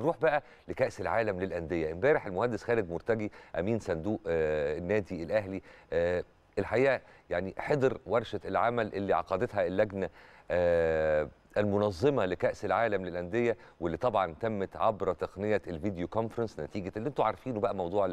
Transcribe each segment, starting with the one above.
نروح بقى لكاس العالم للانديه امبارح المهندس خالد مرتجي امين صندوق آه النادي الاهلي آه الحقيقه يعني حضر ورشه العمل اللي عقدتها اللجنه آه، المنظمه لكاس العالم للانديه واللي طبعا تمت عبر تقنيه الفيديو كونفرنس نتيجه اللي انتم عارفينه بقى موضوع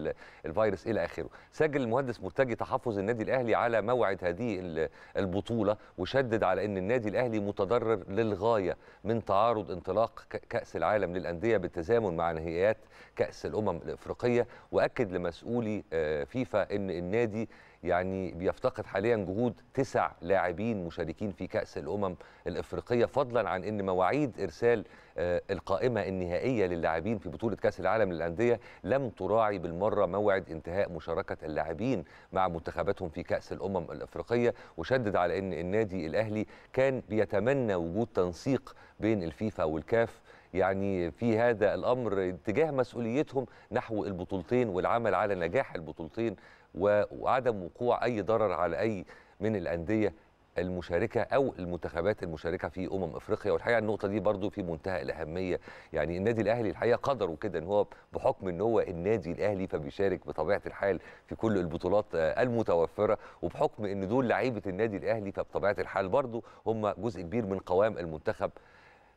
الفيروس الى اخره سجل المهندس مرتجي تحفظ النادي الاهلي على موعد هذه البطوله وشدد على ان النادي الاهلي متضرر للغايه من تعارض انطلاق كاس العالم للانديه بالتزامن مع نهائيات كاس الامم الافريقيه واكد لمسؤولي آه، فيفا ان النادي يعني بيفتقد حاليا جهود تسع لاعبين مشاركين في كأس الأمم الافريقيه فضلا عن ان مواعيد ارسال آه، القائمه النهائيه للاعبين في بطوله كاس العالم للانديه لم تراعي بالمره موعد انتهاء مشاركه اللاعبين مع منتخباتهم في كاس الامم الافريقيه وشدد على ان النادي الاهلي كان بيتمنى وجود تنسيق بين الفيفا والكاف يعني في هذا الامر اتجاه مسؤوليتهم نحو البطولتين والعمل على نجاح البطولتين وعدم وقوع اي ضرر على اي من الانديه المشاركه او المنتخبات المشاركه في امم افريقيا والحقيقه النقطه دي برضو في منتهى الاهميه يعني النادي الاهلي الحقيقه قدره كده ان هو بحكم ان هو النادي الاهلي فبيشارك بطبيعه الحال في كل البطولات المتوفره وبحكم ان دول لعيبه النادي الاهلي فبطبيعه الحال برضو هم جزء كبير من قوام المنتخب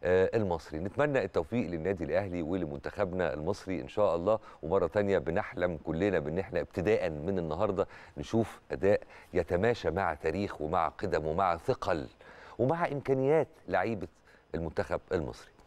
آه، المصري نتمنى التوفيق للنادي الاهلي ولمنتخبنا المصري ان شاء الله ومره ثانيه بنحلم كلنا بان احنا ابتداء من النهارده نشوف اداء يتماشى مع تاريخ ومع قدم ومع ثقل ومع امكانيات لعيبه المنتخب المصري